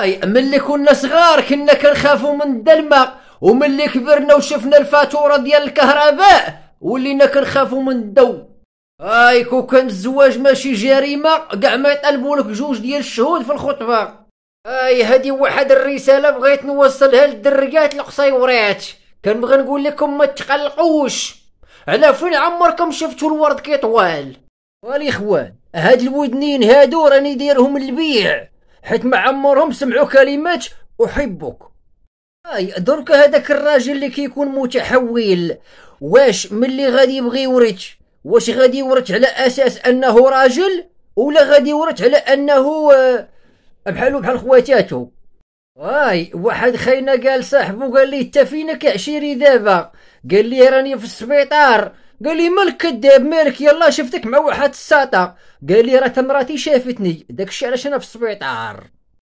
اي ملي كنا صغار كنا كنخافوا من الظلمه وملي كبرنا وشفنا الفاتوره ديال الكهرباء ولينا كنخافوا من الدو اي كو كان الزواج ماشي جريمه كاع ما يطلبوا لك جوج ديال الشهود في الخطبه اي هادي واحد الرساله بغيت نوصلها للدريات القصيورات كنبغي نقول لكم ما تقلقوش على فين عمركم شفتوا الورد كيطوال والاخوان هاد الودنين هادو راني دايرهم للبيع حيت ما عمرهم سمعوا كلمات أحبك أي درك هذاك الراجل اللي كيكون متحول واش ملي غادي يبغي يورث واش غادي يورث على أساس أنه راجل ولا غادي يورث على أنه بحالو آه، بحال خواتاتو واي واحد خينا قال صاحبو قال لي انت فينا كعشيري دابا قال لي راني في السبيطار قال لي مالك كذاب مالك يلا شفتك مع واحد الساطه قال لي راه تمراتي شافتني داكشي علاش انا في السبيطار